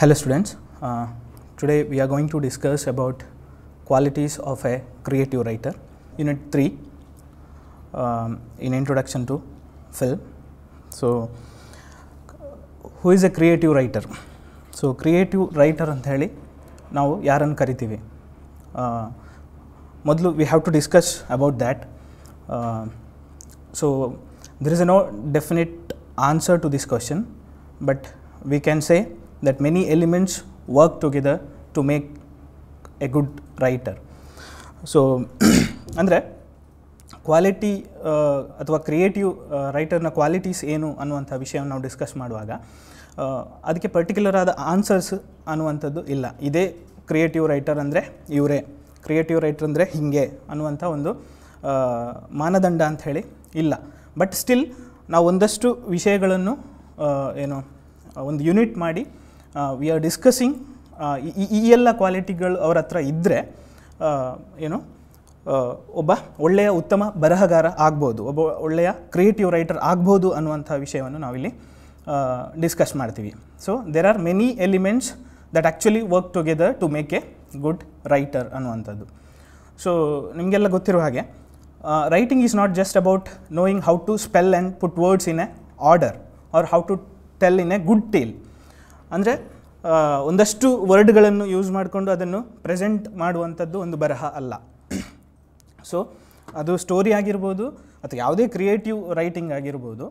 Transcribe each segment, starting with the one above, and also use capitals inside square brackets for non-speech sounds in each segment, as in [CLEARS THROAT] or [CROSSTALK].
Hello students, uh, today we are going to discuss about qualities of a creative writer. Unit 3 um, in introduction to film. So, who is a creative writer? So, creative writer and thali, now yaran ಕರಿತೀವಿ ಮೊದಲು we have to discuss about that. So, there is no definite answer to this question, but we can say. that many elements work together to make a good writer so ಅಂದರೆ quality ಅಥವಾ creative ರೈಟರ್ನ qualities ಏನು ಅನ್ನುವಂಥ ವಿಷಯವನ್ನು ನಾವು discuss ಮಾಡುವಾಗ ಅದಕ್ಕೆ particular ಆದ ಆನ್ಸರ್ಸ್ ಅನ್ನುವಂಥದ್ದು ಇಲ್ಲ ಇದೇ ಕ್ರಿಯೇಟಿವ್ ರೈಟರ್ ಅಂದರೆ ಇವರೇ ಕ್ರಿಯೇಟಿವ್ ರೈಟರ್ ಅಂದರೆ ಹಿಂಗೆ ಅನ್ನುವಂಥ ಒಂದು ಮಾನದಂಡ ಅಂಥೇಳಿ ಇಲ್ಲ ಬಟ್ ಸ್ಟಿಲ್ ನಾವು ಒಂದಷ್ಟು ವಿಷಯಗಳನ್ನು ಏನು ಒಂದು ಯೂನಿಟ್ ಮಾಡಿ ವಿ ಆರ್ ಡಿಸ್ಕಸಿಂಗ್ ಈ ಎಲ್ಲ ಕ್ವಾಲಿಟಿಗಳು ಅವರ ಹತ್ರ ಇದ್ದರೆ ಏನು ಒಬ್ಬ ಒಳ್ಳೆಯ ಉತ್ತಮ ಬರಹಗಾರ ಆಗ್ಬೋದು ಒಬ್ಬ ಒಳ್ಳೆಯ ಕ್ರಿಯೇಟಿವ್ ರೈಟರ್ ಆಗ್ಬೋದು ಅನ್ನುವಂಥ ವಿಷಯವನ್ನು ನಾವಿಲ್ಲಿ ಡಿಸ್ಕಸ್ ಮಾಡ್ತೀವಿ so there are many elements that actually work together to make a good writer ಅನ್ನುವಂಥದ್ದು ಸೊ ನಿಮಗೆಲ್ಲ ಗೊತ್ತಿರುವ ಹಾಗೆ writing is not just about knowing how to spell and put words in a order or how to tell in a good tale ಅಂದರೆ ಒಂದಷ್ಟು ವರ್ಡ್ಗಳನ್ನು use ಮಾಡಿಕೊಂಡು ಅದನ್ನು present ಮಾಡುವಂಥದ್ದು ಒಂದು ಬರಹ ಅಲ್ಲ ಸೊ ಅದು ಸ್ಟೋರಿ ಆಗಿರ್ಬೋದು ಅಥವಾ ಯಾವುದೇ ಕ್ರಿಯೇಟಿವ್ ರೈಟಿಂಗ್ ಆಗಿರ್ಬೋದು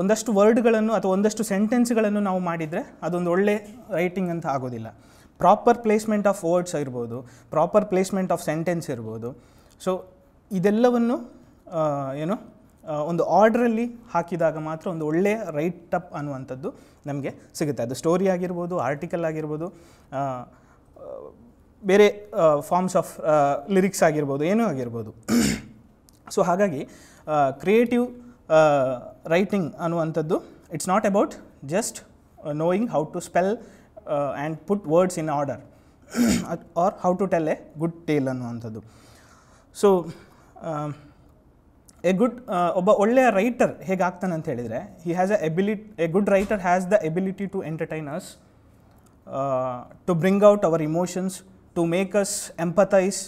ಒಂದಷ್ಟು ವರ್ಡ್ಗಳನ್ನು ಅಥವಾ ಒಂದಷ್ಟು ಸೆಂಟೆನ್ಸ್ಗಳನ್ನು ನಾವು ಮಾಡಿದರೆ ಅದೊಂದು ಒಳ್ಳೆ ರೈಟಿಂಗ್ ಅಂತ ಆಗೋದಿಲ್ಲ ಪ್ರಾಪರ್ ಪ್ಲೇಸ್ಮೆಂಟ್ ಆಫ್ ವರ್ಡ್ಸ್ ಇರ್ಬೋದು ಪ್ರಾಪರ್ ಪ್ಲೇಸ್ಮೆಂಟ್ ಆಫ್ ಸೆಂಟೆನ್ಸ್ ಇರ್ಬೋದು ಸೊ ಇದೆಲ್ಲವನ್ನು ಏನು ಒಂದು ಆರ್ಡ್ರಲ್ಲಿ ಹಾಕಿದಾಗ ಮಾತ್ರ ಒಂದು ಒಳ್ಳೆಯ ರೈಟ್ ಅಪ್ ಅನ್ನುವಂಥದ್ದು ನಮಗೆ ಸಿಗುತ್ತೆ ಅದು ಸ್ಟೋರಿ ಆಗಿರ್ಬೋದು ಆರ್ಟಿಕಲ್ ಆಗಿರ್ಬೋದು ಬೇರೆ ಫಾರ್ಮ್ಸ್ ಆಫ್ ಲಿರಿಕ್ಸ್ ಆಗಿರ್ಬೋದು ಏನೂ ಆಗಿರ್ಬೋದು ಸೊ [COUGHS] ಹಾಗಾಗಿ ಕ್ರಿಯೇಟಿವ್ ರೈಟಿಂಗ್ ಅನ್ನುವಂಥದ್ದು it's not about just knowing how to spell and put words in order or how to tell a good tale ಅನ್ನುವಂಥದ್ದು ಸೊ ಎ ಗುಡ್ uh, ಒಬ್ಬ ಒಳ್ಳೆಯ ರೈಟರ್ ಹೇಗಾಗ್ತಾನೆ ಅಂತ ಹೇಳಿದರೆ he has a ability a good writer has the ability to entertain us to bring out our emotions to make us empathise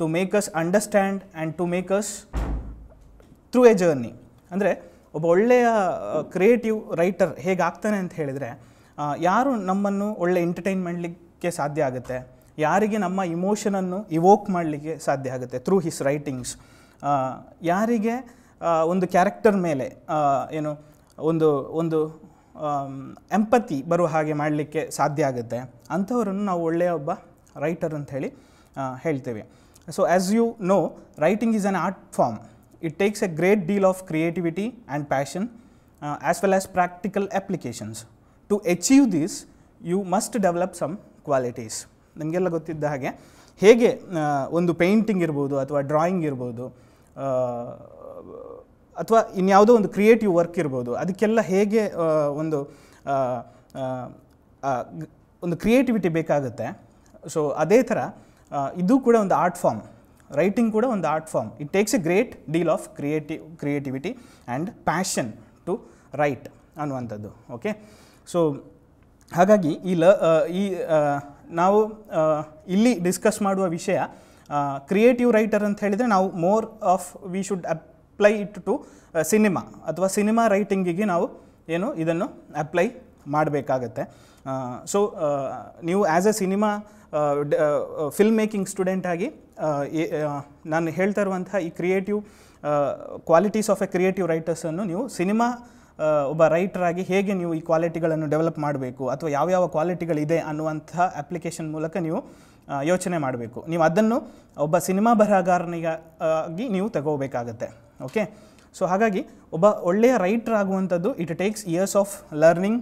to make us understand and to make us through A journey ಅಂದರೆ ಒಬ್ಬ ಒಳ್ಳೆಯ creative writer ಹೇಗಾಗ್ತಾನೆ ಅಂತ ಹೇಳಿದರೆ ಯಾರು ನಮ್ಮನ್ನು ಒಳ್ಳೆ entertain ಮಾಡಲಿಕ್ಕೆ ಸಾಧ್ಯ ಆಗುತ್ತೆ ಯಾರಿಗೆ ನಮ್ಮ ಇಮೋಷನನ್ನು ಇವೋಕ್ ಮಾಡಲಿಕ್ಕೆ ಸಾಧ್ಯ ಆಗುತ್ತೆ ಥ್ರೂ ಹಿಸ್ ರೈಟಿಂಗ್ಸ್ ಯಾರಿಗೆ ಒಂದು ಕ್ಯಾರೆಕ್ಟರ್ ಮೇಲೆ ಏನು ಒಂದು ಒಂದು ಎಂಪತಿ ಬರುವ ಹಾಗೆ ಮಾಡಲಿಕ್ಕೆ ಸಾಧ್ಯ ಆಗುತ್ತೆ ಅಂಥವರನ್ನು ನಾವು ಒಳ್ಳೆಯ ಒಬ್ಬ ರೈಟರ್ ಅಂತ ಹೇಳಿ ಹೇಳ್ತೇವೆ so as you know writing is an art form it takes a great deal of creativity and passion as well as practical applications to achieve this you must develop some qualities ನಮಗೆಲ್ಲ ಗೊತ್ತಿದ್ದ ಹಾಗೆ ಹೇಗೆ ಒಂದು painting ಇರ್ಬೋದು ಅಥವಾ drawing ಇರ್ಬೋದು ಅಥವಾ ಇನ್ಯಾವುದೋ ಒಂದು ಕ್ರಿಯೇಟಿವ್ ವರ್ಕ್ ಇರ್ಬೋದು ಅದಕ್ಕೆಲ್ಲ ಹೇಗೆ ಒಂದು ಒಂದು ಕ್ರಿಯೇಟಿವಿಟಿ ಬೇಕಾಗುತ್ತೆ ಸೊ ಅದೇ ಥರ ಇದು ಕೂಡ ಒಂದು ಆರ್ಟ್ ಫಾರ್ಮ್ ರೈಟಿಂಗ್ ಕೂಡ ಒಂದು art form it takes a great deal of creative creativity and passion to write ಅನ್ನುವಂಥದ್ದು ಓಕೆ ಸೊ ಹಾಗಾಗಿ ಈ ಲ ಈ ನಾವು ಇಲ್ಲಿ ಡಿಸ್ಕಸ್ ಮಾಡುವ ವಿಷಯ ಕ್ರಿಯೇಟಿವ್ ರೈಟರ್ ಅಂತ ಹೇಳಿದರೆ ನಾವು more of we should apply it to cinema ಅಥವಾ ಸಿನಿಮಾ ರೈಟಿಂಗಿಗೆ ನಾವು ಏನು ಇದನ್ನು ಅಪ್ಲೈ ಮಾಡಬೇಕಾಗತ್ತೆ ಸೊ ನೀವು as a cinema film making student ಆಗಿ ನಾನು ಹೇಳ್ತಾ ಇರುವಂತಹ ಈ creative qualities of a creative ರೈಟರ್ಸನ್ನು ನೀವು ಸಿನಿಮಾ ಒಬ್ಬ ರೈಟರಾಗಿ ಹೇಗೆ ನೀವು ಈ ಕ್ವಾಲಿಟಿಗಳನ್ನು ಡೆವಲಪ್ ಮಾಡಬೇಕು ಅಥವಾ ಯಾವ್ಯಾವ ಕ್ವಾಲಿಟಿಗಳಿದೆ ಅನ್ನುವಂಥ ಅಪ್ಲಿಕೇಶನ್ ಮೂಲಕ ನೀವು ಯೋಚನೆ ಮಾಡಬೇಕು ನೀವು ಅದನ್ನು ಒಬ್ಬ ಸಿನಿಮಾ ಬರಹಗಾರನಿಗಾಗಿ ನೀವು ತಗೋಬೇಕಾಗತ್ತೆ ಓಕೆ ಸೊ ಹಾಗಾಗಿ ಒಬ್ಬ ಒಳ್ಳೆಯ ರೈಟರ್ ಆಗುವಂಥದ್ದು it takes years of learning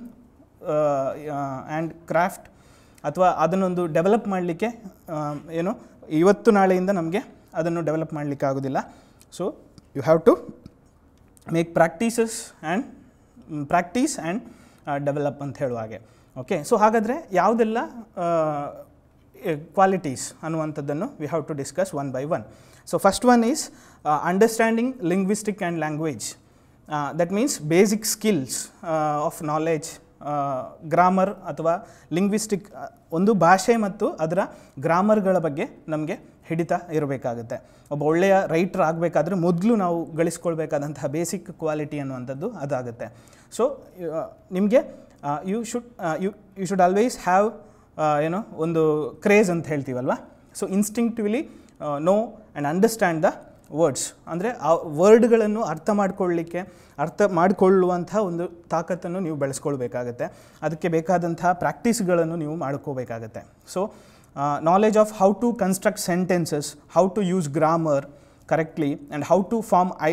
and craft ಅಥವಾ ಅದನ್ನೊಂದು ಡೆವಲಪ್ ಮಾಡಲಿಕ್ಕೆ ಏನು ಇವತ್ತು ನಾಳೆಯಿಂದ ನಮಗೆ ಅದನ್ನು ಡೆವಲಪ್ ಮಾಡಲಿಕ್ಕೆ ಆಗೋದಿಲ್ಲ so you have to make practices and practice and develop ಅಂತ ಹೇಳುವ ಹಾಗೆ ಓಕೆ ಸೊ ಹಾಗಾದರೆ ಯಾವುದೆಲ್ಲ ಕ್ವಾಲಿಟೀಸ್ uh, ಅನ್ನುವಂಥದ್ದನ್ನು we have to discuss one by one so first one is understanding linguistic and language that means basic skills of knowledge grammar ಅಥವಾ linguistic uh, ಒಂದು ಭಾಷೆ ಮತ್ತು ಅದರ ಗ್ರಾಮರ್ಗಳ ಬಗ್ಗೆ ನಮಗೆ ಹಿಡಿತ ಇರಬೇಕಾಗುತ್ತೆ ಒಬ್ಬ ಒಳ್ಳೆಯ ರೈಟರ್ ಆಗಬೇಕಾದ್ರೆ ಮೊದಲು ನಾವು ಗಳಿಸ್ಕೊಳ್ಬೇಕಾದಂತಹ ಬೇಸಿಕ್ ಕ್ವಾಲಿಟಿ ಅನ್ನುವಂಥದ್ದು ಅದಾಗುತ್ತೆ ಸೊ ನಿಮಗೆ you should you you should always have ಏನೋ ಒಂದು ಕ್ರೇಜ್ ಅಂತ ಹೇಳ್ತೀವಲ್ವ so instinctively know and understand the words ಅಂದರೆ ಆ ವರ್ಡ್ಗಳನ್ನು ಅರ್ಥ ಮಾಡ್ಕೊಳ್ಳಿಕ್ಕೆ ಅರ್ಥ ಮಾಡಿಕೊಳ್ಳುವಂಥ ಒಂದು ತಾಕತ್ತನ್ನು ನೀವು ಬೆಳೆಸ್ಕೊಳ್ಬೇಕಾಗತ್ತೆ ಅದಕ್ಕೆ ಬೇಕಾದಂತಹ ಪ್ರಾಕ್ಟೀಸ್ಗಳನ್ನು ನೀವು ಮಾಡ್ಕೋಬೇಕಾಗತ್ತೆ so knowledge of how to construct sentences how to use grammar correctly and how to form I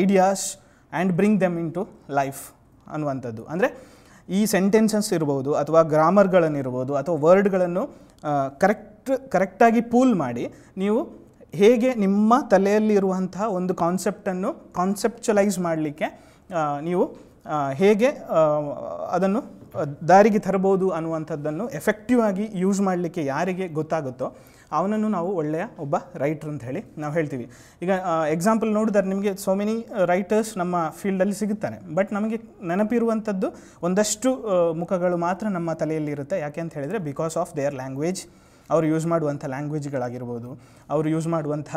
ideas and bring them into life ಅನ್ನುವಂಥದ್ದು ಅಂದರೆ ಈ ಸೆಂಟೆನ್ಸಸ್ ಇರ್ಬೋದು ಅಥವಾ ಗ್ರಾಮರ್ಗಳನ್ನಿರ್ಬೋದು ಅಥವಾ ವರ್ಡ್ಗಳನ್ನು ಕರೆಕ್ಟ್ ಕರೆಕ್ಟಾಗಿ ಪೂಲ್ ಮಾಡಿ ನೀವು ಹೇಗೆ ನಿಮ್ಮ ತಲೆಯಲ್ಲಿರುವಂತಹ ಒಂದು ಕಾನ್ಸೆಪ್ಟನ್ನು ಕಾನ್ಸೆಪ್ಚುಲೈಸ್ ಮಾಡಲಿಕ್ಕೆ ನೀವು ಹೇಗೆ ಅದನ್ನು ದಾರಿಗೆ ತರಬಹುದು ಅನ್ನುವಂಥದ್ದನ್ನು ಎಫೆಕ್ಟಿವ್ ಆಗಿ ಯೂಸ್ ಮಾಡಲಿಕ್ಕೆ ಯಾರಿಗೆ ಗೊತ್ತಾಗುತ್ತೋ ಅವನನ್ನು ನಾವು ಒಳ್ಳೆಯ ಒಬ್ಬ ರೈಟ್ರ್ ಅಂತ ಹೇಳಿ ನಾವು ಹೇಳ್ತೀವಿ ಈಗ ಎಕ್ಸಾಂಪಲ್ ನೋಡಿದ್ರೆ ನಿಮಗೆ ಸೋ ಮೆನಿ ರೈಟರ್ಸ್ ನಮ್ಮ ಫೀಲ್ಡಲ್ಲಿ ಸಿಗುತ್ತಾರೆ ಬಟ್ ನಮಗೆ ನೆನಪಿರುವಂಥದ್ದು ಒಂದಷ್ಟು ಮುಖಗಳು ಮಾತ್ರ ನಮ್ಮ ತಲೆಯಲ್ಲಿ ಇರುತ್ತೆ ಯಾಕೆ ಅಂತ ಹೇಳಿದರೆ ಬಿಕಾಸ್ ಆಫ್ ದೇರ್ ಲ್ಯಾಂಗ್ವೇಜ್ ಅವರು ಯೂಸ್ ಮಾಡುವಂಥ ಲ್ಯಾಂಗ್ವೇಜ್ಗಳಾಗಿರ್ಬೋದು ಅವರು ಯೂಸ್ ಮಾಡುವಂಥ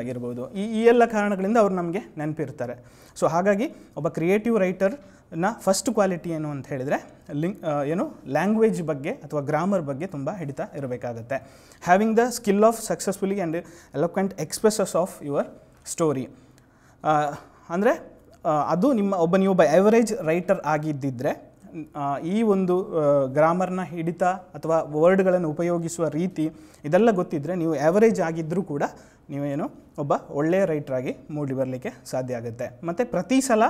ಆಗಿರ್ಬೋದು [CLEARS THROAT] ಈ ಈ ಎಲ್ಲ ಕಾರಣಗಳಿಂದ ಅವರು ನಮಗೆ ನೆನಪಿರ್ತಾರೆ ಸೊ ಹಾಗಾಗಿ ಒಬ್ಬ ಕ್ರಿಯೇಟಿವ್ ರೈಟರ್ ನ ಫಸ್ಟ್ ಕ್ವಾಲಿಟಿ ಏನು ಅಂತ ಹೇಳಿದರೆ ಲಿಂಗ್ ಏನು ಲ್ಯಾಂಗ್ವೇಜ್ ಬಗ್ಗೆ ಅಥವಾ ಗ್ರಾಮರ್ ಬಗ್ಗೆ ತುಂಬ ಹಿಡಿತ ಇರಬೇಕಾಗುತ್ತೆ having the skill of successfully and eloquent expresses of your story ಅಂದರೆ ಅದು ನಿಮ್ಮ ಒಬ್ಬ ನೀವು ಒಬ್ಬ ಎವರೇಜ್ ರೈಟರ್ ಆಗಿದ್ದಿದ್ದರೆ ಈ ಒಂದು ಗ್ರಾಮರ್ನ ಹಿಡಿತ ಅಥವಾ ವರ್ಡ್ಗಳನ್ನು ಉಪಯೋಗಿಸುವ ರೀತಿ ಇದೆಲ್ಲ ಗೊತ್ತಿದ್ದರೆ ನೀವು ಆ್ಯವರೇಜ್ ಆಗಿದ್ದರೂ ಕೂಡ ನೀವೇನು ಒಬ್ಬ ಒಳ್ಳೆಯ ರೈಟ್ರಾಗಿ ಮೂಡಿ ಬರಲಿಕ್ಕೆ ಸಾಧ್ಯ ಆಗುತ್ತೆ ಮತ್ತು ಪ್ರತಿ ಸಲ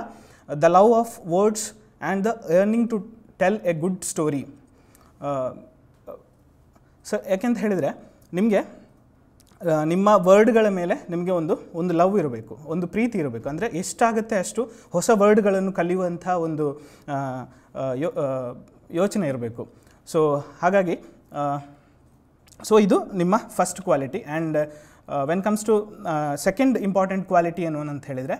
the love of words and the yearning to tell a good story so ಯಾಕೆಂತ ಹೇಳಿದರೆ ನಿಮಗೆ ನಿಮ್ಮ ವರ್ಡ್ಗಳ ಮೇಲೆ ನಿಮಗೆ ಒಂದು ಒಂದು ಲವ್ ಇರಬೇಕು ಒಂದು ಪ್ರೀತಿ ಇರಬೇಕು ಅಂದರೆ ಎಷ್ಟಾಗುತ್ತೆ ಅಷ್ಟು ಹೊಸ ವರ್ಡ್ಗಳನ್ನು ಕಲಿಯುವಂಥ ಒಂದು ಯೋ ಯೋಚನೆ ಇರಬೇಕು ಸೊ ಹಾಗಾಗಿ ಸೊ ಇದು ನಿಮ್ಮ first quality and when comes to second important quality ಏನು ಅಂತ ಹೇಳಿದರೆ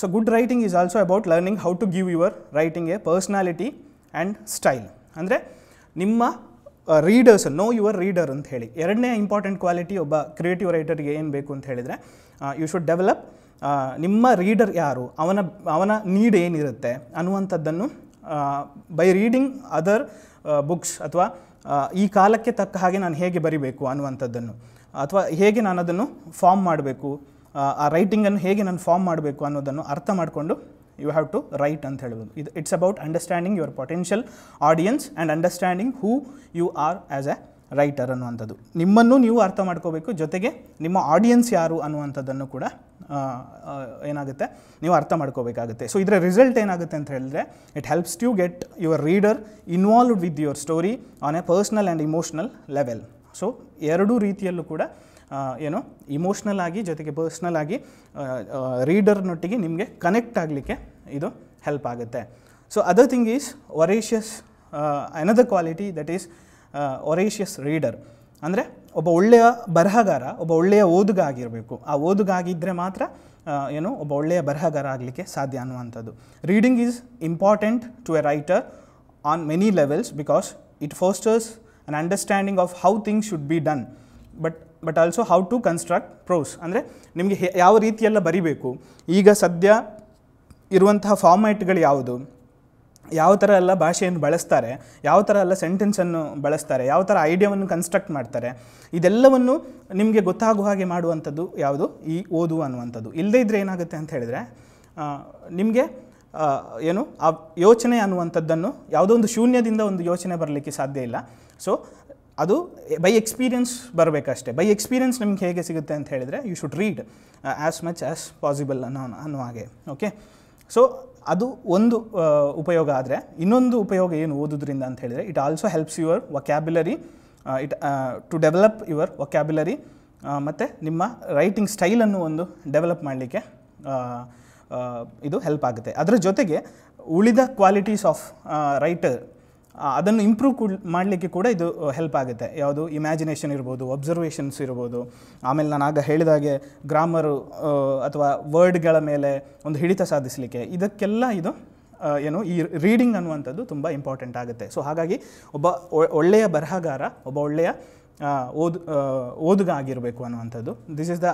so good writing is also about learning how to give your writing a personality and style ಅಂದರೆ ನಿಮ್ಮ ರೀಡರ್ಸ್ ನೋ ಯುವರ್ ರೀಡರ್ ಅಂತ ಹೇಳಿ ಎರಡನೇ ಇಂಪಾರ್ಟೆಂಟ್ ಕ್ವಾಲಿಟಿ ಒಬ್ಬ creative ರೈಟರ್ಗೆ ಏನು ಬೇಕು ಅಂತ ಹೇಳಿದರೆ ಯು ಶುಡ್ ಡೆವಲಪ್ ನಿಮ್ಮ ರೀಡರ್ ಯಾರು ಅವನ ಅವನ ನೀಡ್ ಏನಿರುತ್ತೆ ಅನ್ನುವಂಥದ್ದನ್ನು ಬೈ ರೀಡಿಂಗ್ ಅದರ್ ಬುಕ್ಸ್ ಅಥವಾ ಈ ಕಾಲಕ್ಕೆ ತಕ್ಕ ಹಾಗೆ ನಾನು ಹೇಗೆ ಬರಿಬೇಕು ಅನ್ನುವಂಥದ್ದನ್ನು ಅಥವಾ ಹೇಗೆ ನಾನು ಅದನ್ನು ಫಾರ್ಮ್ ಮಾಡಬೇಕು ಆ ರೈಟಿಂಗನ್ನು ಹೇಗೆ ನಾನು ಫಾರ್ಮ್ ಮಾಡಬೇಕು ಅನ್ನೋದನ್ನು ಅರ್ಥ ಮಾಡಿಕೊಂಡು ಯು ಹ್ಯಾವ್ ಟು ರೈಟ್ ಅಂತ ಹೇಳ್ಬೋದು ಇದು it's about understanding your potential audience and understanding who you are as a writer ಅನ್ನುವಂಥದ್ದು ನಿಮ್ಮನ್ನು ನೀವು ಅರ್ಥ ಮಾಡ್ಕೋಬೇಕು ಜೊತೆಗೆ ನಿಮ್ಮ ಆಡಿಯನ್ಸ್ ಯಾರು ಅನ್ನುವಂಥದ್ದನ್ನು ಕೂಡ ಏನಾಗುತ್ತೆ ನೀವು ಅರ್ಥ ಮಾಡ್ಕೋಬೇಕಾಗುತ್ತೆ ಸೊ ಇದರ ರಿಸಲ್ಟ್ ಏನಾಗುತ್ತೆ ಅಂತ ಹೇಳಿದ್ರೆ it helps you get your reader involved with your story on a personal and emotional level so ಎರಡೂ ರೀತಿಯಲ್ಲೂ ಕೂಡ ಏನು ಇಮೋಷ್ನಲ್ ಆಗಿ ಜೊತೆಗೆ ಪರ್ಸ್ನಲ್ ಆಗಿ ರೀಡರ್ನೊಟ್ಟಿಗೆ ನಿಮಗೆ ಕನೆಕ್ಟ್ ಆಗಲಿಕ್ಕೆ ಇದು ಹೆಲ್ಪ್ ಆಗುತ್ತೆ so other thing is voracious another quality that is voracious reader ಅಂದರೆ ಒಬ್ಬ ಒಳ್ಳೆಯ ಬರಹಗಾರ ಒಬ್ಬ ಒಳ್ಳೆಯ ಓದುಗ ಆಗಿರಬೇಕು ಆ ಓದುಗ ಆಗಿದ್ದರೆ ಮಾತ್ರ ಏನು ಒಬ್ಬ ಒಳ್ಳೆಯ ಬರಹಗಾರ ಆಗಲಿಕ್ಕೆ ಸಾಧ್ಯ ಅನ್ನುವಂಥದ್ದು reading is important to a writer on many levels because it fosters an understanding of how things should be done but but also how to construct prose ಅಂದರೆ ನಿಮಗೆ ಯಾವ ರೀತಿಯೆಲ್ಲ ಬರಿಬೇಕು ಈಗ ಸದ್ಯ ಇರುವಂತಹ ಫಾರ್ಮ್ಯಾಟ್ಗಳು ಯಾವುದು ಯಾವ ಥರ ಎಲ್ಲ ಭಾಷೆಯನ್ನು ಬಳಸ್ತಾರೆ ಯಾವ ಥರ ಎಲ್ಲ ಸೆಂಟೆನ್ಸನ್ನು ಬಳಸ್ತಾರೆ ಯಾವ ಥರ ಐಡಿಯಾವನ್ನು ಕನ್ಸ್ಟ್ರಕ್ಟ್ ಮಾಡ್ತಾರೆ ಇದೆಲ್ಲವನ್ನು ನಿಮಗೆ ಗೊತ್ತಾಗುವ ಹಾಗೆ ಮಾಡುವಂಥದ್ದು ಯಾವುದು ಈ ಓದು ಅನ್ನುವಂಥದ್ದು ಇಲ್ಲದೇ ಇದ್ದರೆ ಏನಾಗುತ್ತೆ ಅಂತ ಹೇಳಿದರೆ ನಿಮಗೆ ಏನು ಆ ಯೋಚನೆ ಅನ್ನುವಂಥದ್ದನ್ನು ಯಾವುದೋ ಒಂದು ಶೂನ್ಯದಿಂದ ಒಂದು ಯೋಚನೆ ಬರಲಿಕ್ಕೆ ಸಾಧ್ಯ ಇಲ್ಲ ಸೊ ಅದು ಬೈ ಎಕ್ಸ್ಪೀರಿಯನ್ಸ್ ಬರಬೇಕಷ್ಟೇ ಬೈ ಎಕ್ಸ್ಪೀರಿಯನ್ಸ್ ನಿಮ್ಗೆ ಹೇಗೆ ಸಿಗುತ್ತೆ ಅಂತ ಹೇಳಿದರೆ you should read as much as possible ಅನ್ನೋ ಅನ್ನೋ ಹಾಗೆ ಓಕೆ ಸೊ ಅದು ಒಂದು uh, ಉಪಯೋಗ ಆದರೆ ಇನ್ನೊಂದು ಉಪಯೋಗ ಏನು ಓದೋದ್ರಿಂದ ಅಂತ ಹೇಳಿದರೆ it also helps your vocabulary it to develop your vocabulary ಮತ್ತು ನಿಮ್ಮ ರೈಟಿಂಗ್ ಸ್ಟೈಲನ್ನು ಒಂದು ಡೆವಲಪ್ ಮಾಡಲಿಕ್ಕೆ uh, uh, ಇದು ಹೆಲ್ಪ್ ಆಗುತ್ತೆ ಅದರ ಜೊತೆಗೆ ಉಳಿದ ಕ್ವಾಲಿಟೀಸ್ ಆಫ್ ರೈಟರ್ ಅದನ್ನು ಇಂಪ್ರೂವ್ ಕೂಡ ಮಾಡಲಿಕ್ಕೆ ಕೂಡ ಇದು ಹೆಲ್ಪ್ ಆಗುತ್ತೆ ಯಾವುದು ಇಮ್ಯಾಜಿನೇಷನ್ ಇರ್ಬೋದು ಒಬ್ಸರ್ವೇಷನ್ಸ್ ಇರ್ಬೋದು ಆಮೇಲೆ ನಾನು ಆಗ ಹೇಳಿದಾಗೆ ಗ್ರಾಮರು ಅಥವಾ ವರ್ಡ್ಗಳ ಮೇಲೆ ಒಂದು ಹಿಡಿತ ಸಾಧಿಸಲಿಕ್ಕೆ ಇದಕ್ಕೆಲ್ಲ ಇದು ಏನು ಈ ರೀಡಿಂಗ್ ಅನ್ನುವಂಥದ್ದು ತುಂಬ ಇಂಪಾರ್ಟೆಂಟ್ ಆಗುತ್ತೆ ಸೊ ಹಾಗಾಗಿ ಒಬ್ಬ ಒಳ್ಳೆಯ ಬರಹಗಾರ ಒಬ್ಬ ಒಳ್ಳೆಯ ಓದು ಓದುಗ ಆಗಿರಬೇಕು ಅನ್ನುವಂಥದ್ದು this is the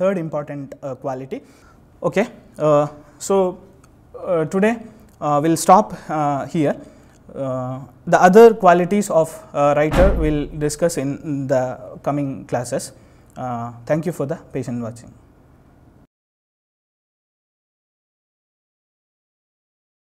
third important quality okay so today will stop here Uh, the other qualities of uh, writer we will discuss in the coming classes. Uh, thank you for the patient watching.